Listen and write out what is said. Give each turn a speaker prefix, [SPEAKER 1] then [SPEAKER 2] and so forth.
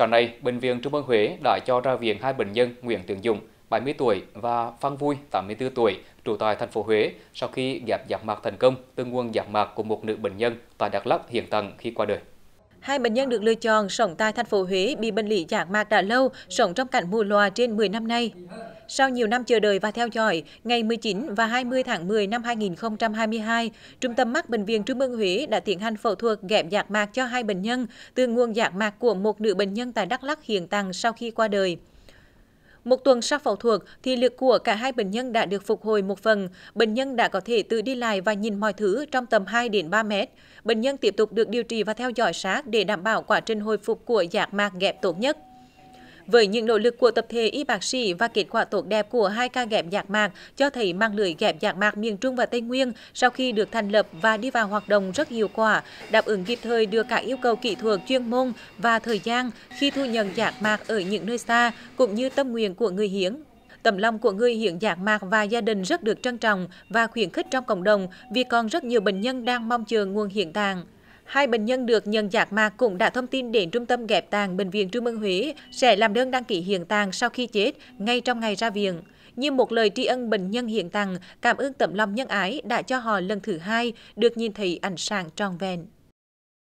[SPEAKER 1] Sáng nay, Bệnh viện Trung ương Huế đã cho ra viện hai bệnh nhân Nguyễn Tường Dũng, 70 tuổi và Phan Vui, 84 tuổi, trú tại thành phố Huế sau khi ghép giác mạc thành công từ nguồn giác mạc của một nữ bệnh nhân tại Đắk Lắk hiện tặng khi qua đời.
[SPEAKER 2] Hai bệnh nhân được lựa chọn sống tại thành phố Huế bị bệnh lý giác mạc đã lâu, sống trong cảnh mù loà trên 10 năm nay. Sau nhiều năm chờ đợi và theo dõi, ngày 19 và 20 tháng 10 năm 2022, Trung tâm Mắt Bệnh viện Trung ương Huế đã tiến hành phẫu thuật ghép giác mạc cho hai bệnh nhân từ nguồn giác mạc của một nữ bệnh nhân tại Đắk Lắk hiện tăng sau khi qua đời. Một tuần sau phẫu thuật, thị lực của cả hai bệnh nhân đã được phục hồi một phần. Bệnh nhân đã có thể tự đi lại và nhìn mọi thứ trong tầm 2 đến 3 mét. Bệnh nhân tiếp tục được điều trị và theo dõi sát để đảm bảo quá trình hồi phục của giác mạc ghép tốt nhất với những nỗ lực của tập thể y bác sĩ và kết quả tốt đẹp của hai ca ghép giác mạc cho thấy mạng lưới ghép giác mạc miền Trung và Tây Nguyên sau khi được thành lập và đi vào hoạt động rất hiệu quả, đáp ứng kịp thời được các yêu cầu kỹ thuật chuyên môn và thời gian khi thu nhận giác mạc ở những nơi xa cũng như tâm nguyện của người hiến tấm lòng của người hiến giác mạc và gia đình rất được trân trọng và khuyến khích trong cộng đồng vì còn rất nhiều bệnh nhân đang mong chờ nguồn hiện tạng. Hai bệnh nhân được nhận giác mạc cũng đã thông tin đến Trung tâm ghép tạng Bệnh viện Trung ương Huế sẽ làm đơn đăng ký hiến tạng sau khi chết ngay trong ngày ra viện. Như một lời tri ân bệnh nhân hiến tặng, cảm ơn tấm lòng nhân ái đã cho họ lần thứ hai được nhìn thấy ảnh sáng tròn vẹn.